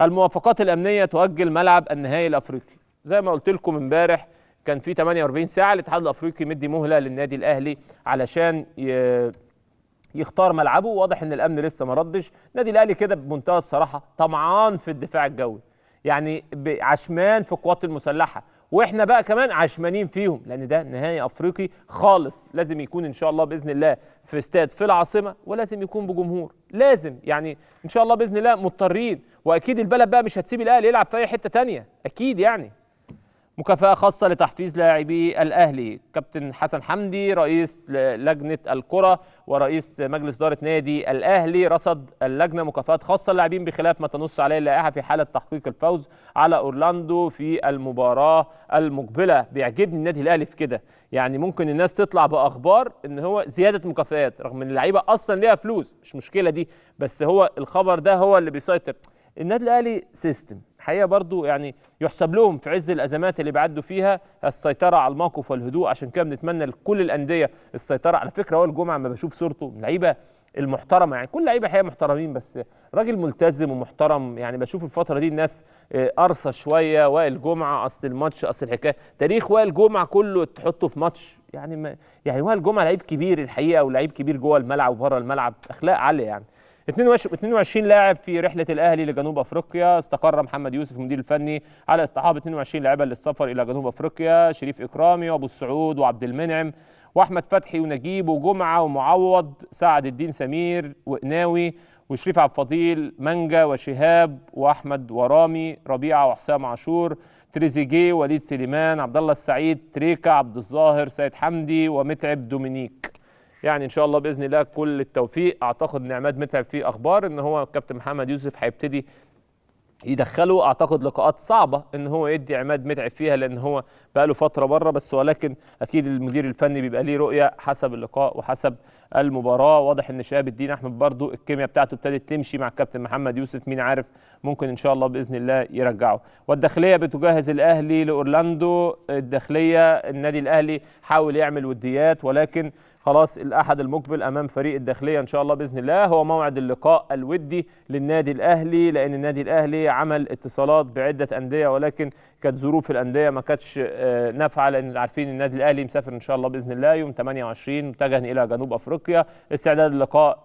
الموافقات الامنيه تؤجل ملعب النهائي الافريقي زي ما قلت لكم امبارح كان في 48 ساعه الاتحاد الافريقي مدي مهله للنادي الاهلي علشان يختار ملعبه واضح ان الامن لسه ما ردش النادي الاهلي كده بمنتهى الصراحه طمعان في الدفاع الجوي يعني عشمان في القوات المسلحه واحنا بقى كمان عشمانين فيهم لان ده نهائي افريقي خالص لازم يكون ان شاء الله باذن الله في استاد في العاصمه ولازم يكون بجمهور لازم يعني ان شاء الله باذن الله مضطرين واكيد البلد بقى مش هتسيب الاهلي يلعب في اي حته تانية اكيد يعني مكافأة خاصة لتحفيز لاعبي الأهلي كابتن حسن حمدي رئيس لجنة الكرة ورئيس مجلس إدارة نادي الأهلي رصد اللجنة مكافآت خاصة للاعبين بخلاف ما تنص عليه اللائحة في حالة تحقيق الفوز على أورلاندو في المباراة المقبلة بيعجبني النادي الأهلي في كده يعني ممكن الناس تطلع بأخبار إن هو زيادة مكافآت رغم إن اللعيبة أصلا ليها فلوس مش مشكلة دي بس هو الخبر ده هو اللي بيسيطر النادي الأهلي سيستم الحقيقه برضو يعني يحسب لهم في عز الازمات اللي بيعدوا فيها السيطره على الموقف والهدوء عشان كده بنتمنى لكل الانديه السيطره على فكره اول جمعه ما بشوف صورته لعيبه المحترمه يعني كل لعيبه حقيقه محترمين بس راجل ملتزم ومحترم يعني بشوف الفتره دي الناس قرصه شويه وائل جمعه اصل الماتش اصل الحكايه تاريخ وائل جمعه كله تحطه في ماتش يعني ما يعني وائل جمعه لعيب كبير الحقيقه ولعيب كبير جوه الملعب وبره الملعب اخلاق عاليه يعني 22 لاعب في رحلة الأهلي لجنوب أفريقيا استقر محمد يوسف المدير الفني على اصطحاب 22 لاعبا للسفر إلى جنوب أفريقيا شريف إكرامي وأبو السعود وعبد المنعم وأحمد فتحي ونجيب وجمعة ومعوض سعد الدين سمير وقناوي وشريف عبد الفضيل منجا وشهاب واحمد ورامي ربيعه وحسام عاشور تريزيجيه وليد سليمان عبد الله السعيد تريكا عبد الظاهر سيد حمدي ومتعب دومينيك يعني ان شاء الله باذن الله كل التوفيق اعتقد ان عماد متعب في اخبار ان هو الكابتن محمد يوسف هيبتدي يدخله اعتقد لقاءات صعبه ان هو يدي عماد متعب فيها لان هو بقى له فتره بره بس ولكن اكيد المدير الفني بيبقى ليه رؤيه حسب اللقاء وحسب المباراه واضح ان شهاب الدين احمد برضو الكيمياء بتاعته ابتدت تمشي مع الكابتن محمد يوسف مين عارف ممكن ان شاء الله باذن الله يرجعه والداخليه بتجهز الاهلي لاورلاندو الداخليه النادي الاهلي حاول يعمل وديات ولكن خلاص الاحد المقبل امام فريق الداخليه ان شاء الله باذن الله هو موعد اللقاء الودي للنادي الاهلي لان النادي الاهلي عمل اتصالات بعده انديه ولكن كانت ظروف الانديه ما كانتش آه، نافعه لان عارفين النادي الاهلي مسافر ان شاء الله باذن الله يوم 28 متجه الى جنوب افريقيا استعداد للقاء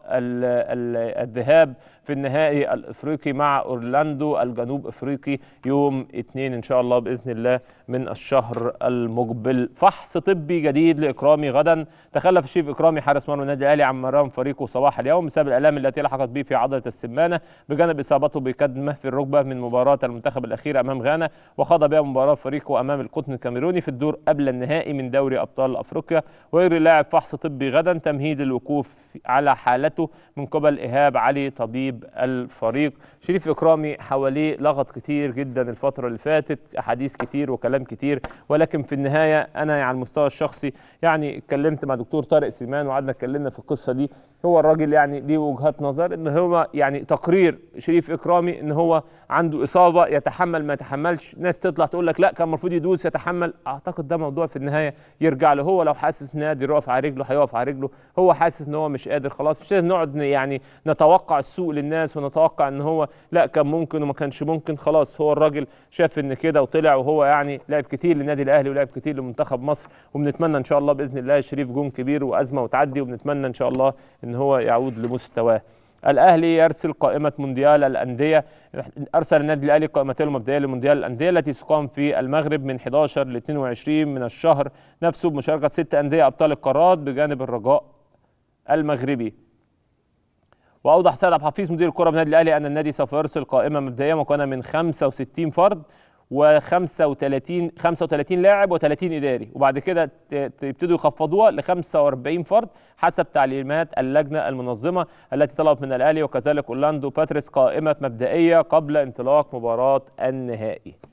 الذهاب في النهائي الافريقي مع اورلاندو الجنوب افريقي يوم 2 ان شاء الله باذن الله من الشهر المقبل فحص طبي جديد لاكرامي غدا تخلف شريف اكرامي حارس مرمى النادي الاهلي عن مرام فريقه صباح اليوم بسبب الالام التي لحقت به في عضله السمانه بجانب اصابته بكدمه في الركبه من مباراه المنتخب الاخير امام غانا وخاض بها مباراه فريقه امام القطن الكاميروني في الدور قبل النهائي من دوري ابطال افريقيا ويجري اللاعب فحص طبي غدا تمهيد الوقوف على حالته من قبل ايهاب علي طبيب الفريق شريف اكرامي حواليه لغط كتير جدا الفتره اللي فاتت احاديث كتير وكلام كتير ولكن في النهايه انا على المستوى الشخصي يعني اتكلمت مع دكتور طارق طارق سليمان وقعدنا اتكلمنا في القصه دي هو الراجل يعني ليه وجهات نظر ان هو يعني تقرير شريف اكرامي ان هو عنده اصابه يتحمل ما يتحملش ناس تطلع تقول لك لا كان المفروض يدوس يتحمل اعتقد ده موضوع في النهايه يرجع له هو لو حاسس ان نادي يقف على رجله هيقف على رجله هو حاسس ان هو مش قادر خلاص مش لازم نقعد يعني نتوقع السوء للناس ونتوقع ان هو لا كان ممكن وما كانش ممكن خلاص هو الراجل شاف ان كده وطلع وهو يعني لعب كتير للنادي الاهلي ولعب كتير لمنتخب مصر وبنتمنى ان شاء الله باذن الله شريف جون كبير وازمه وتعدي وبنتمنى ان شاء الله ان ان هو يعود لمستواه الاهلي يرسل قائمه مونديال الانديه ارسل النادي الاهلي قائمته المبدئيه لمونديال الانديه التي سقام في المغرب من 11 ل 22 من الشهر نفسه بمشاركه ست انديه ابطال القارات بجانب الرجاء المغربي واوضح سيد عبد الحفيظ مدير الكره بالنادي الاهلي ان النادي سوف يرسل قائمه مبدئيه مكونه من 65 فرد و35 35 لاعب و30 اداري وبعد كده يبتدوا يخفضوها ل 45 فرد حسب تعليمات اللجنه المنظمه التي طلبت من الاهلي وكذلك اورلاندو باتريس قائمه مبدئيه قبل انطلاق مباراه النهائي